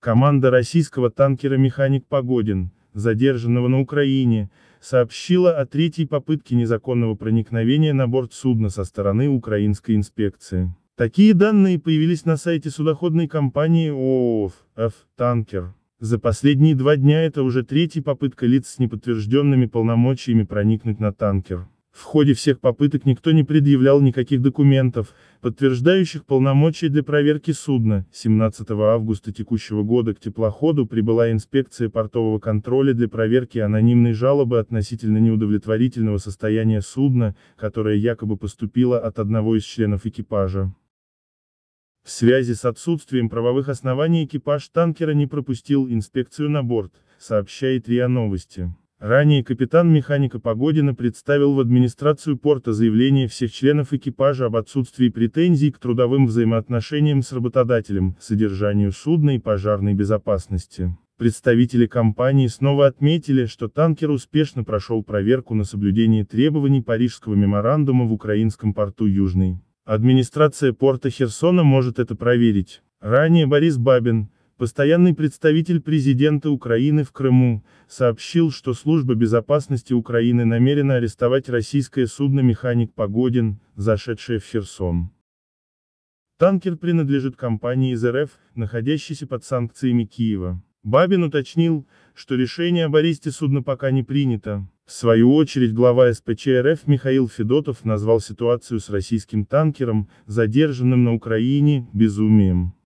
Команда российского танкера «Механик Погодин», задержанного на Украине, сообщила о третьей попытке незаконного проникновения на борт судна со стороны украинской инспекции. Такие данные появились на сайте судоходной компании ООО «Ф. Танкер». За последние два дня это уже третья попытка лиц с неподтвержденными полномочиями проникнуть на танкер. В ходе всех попыток никто не предъявлял никаких документов, подтверждающих полномочия для проверки судна. 17 августа текущего года к теплоходу прибыла инспекция портового контроля для проверки анонимной жалобы относительно неудовлетворительного состояния судна, которая якобы поступила от одного из членов экипажа. В связи с отсутствием правовых оснований экипаж танкера не пропустил инспекцию на борт, сообщает РИА Новости. Ранее капитан механика Погодина представил в администрацию порта заявление всех членов экипажа об отсутствии претензий к трудовым взаимоотношениям с работодателем, содержанию судна и пожарной безопасности. Представители компании снова отметили, что танкер успешно прошел проверку на соблюдение требований Парижского меморандума в украинском порту Южный. Администрация порта Херсона может это проверить. Ранее Борис Бабин, Постоянный представитель президента Украины в Крыму, сообщил, что Служба безопасности Украины намерена арестовать российское судно «Механик Погодин», зашедшее в Херсон. Танкер принадлежит компании из РФ, находящейся под санкциями Киева. Бабин уточнил, что решение об аресте судна пока не принято. В свою очередь глава СПЧ РФ Михаил Федотов назвал ситуацию с российским танкером, задержанным на Украине, безумием.